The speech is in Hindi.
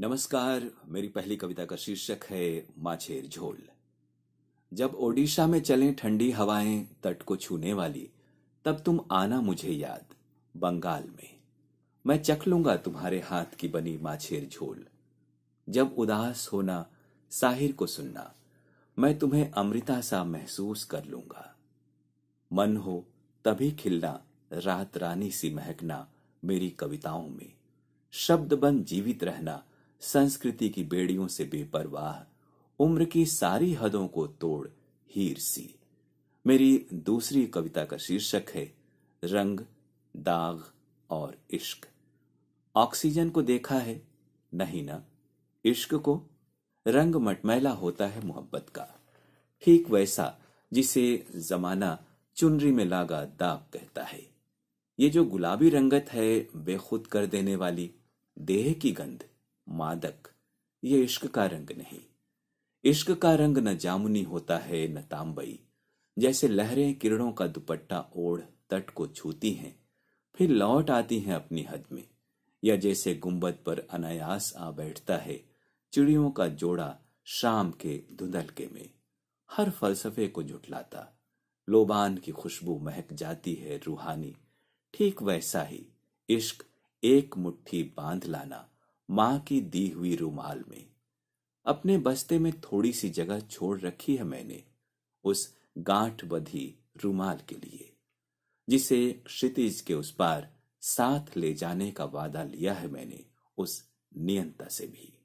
नमस्कार मेरी पहली कविता का शीर्षक है माछेर झोल जब ओडिशा में चले ठंडी हवाएं तट को छूने वाली तब तुम आना मुझे याद बंगाल में मैं चख लूंगा तुम्हारे हाथ की बनी माछेर झोल जब उदास होना साहिर को सुनना मैं तुम्हें अमृता सा महसूस कर लूंगा मन हो तभी खिलना रात रानी सी महकना मेरी कविताओं में शब्द बन जीवित रहना संस्कृति की बेड़ियों से बेपरवाह उम्र की सारी हदों को तोड़ हीर सी मेरी दूसरी कविता का शीर्षक है रंग दाग और इश्क ऑक्सीजन को देखा है नहीं ना इश्क को रंग मटमैला होता है मोहब्बत का ठीक वैसा जिसे जमाना चुनरी में लागा दाग कहता है ये जो गुलाबी रंगत है बेखुद कर देने वाली देह की गंध मादक ये इश्क का रंग नहीं इश्क का रंग न जामुनी होता है न तांबई जैसे लहरें किरणों का दुपट्टा ओढ़ तट को छूती हैं फिर लौट आती हैं अपनी हद में या जैसे गुंबद पर अनायास आ बैठता है चिड़ियों का जोड़ा शाम के धुंधलके में हर फलसफे को झुटलाता लोबान की खुशबू महक जाती है रूहानी ठीक वैसा ही इश्क एक मुट्ठी बांध लाना मां की दी हुई रूमाल में अपने बस्ते में थोड़ी सी जगह छोड़ रखी है मैंने उस गांठ बधी रूमाल के लिए जिसे क्षितिज के उस पार साथ ले जाने का वादा लिया है मैंने उस नियंता से भी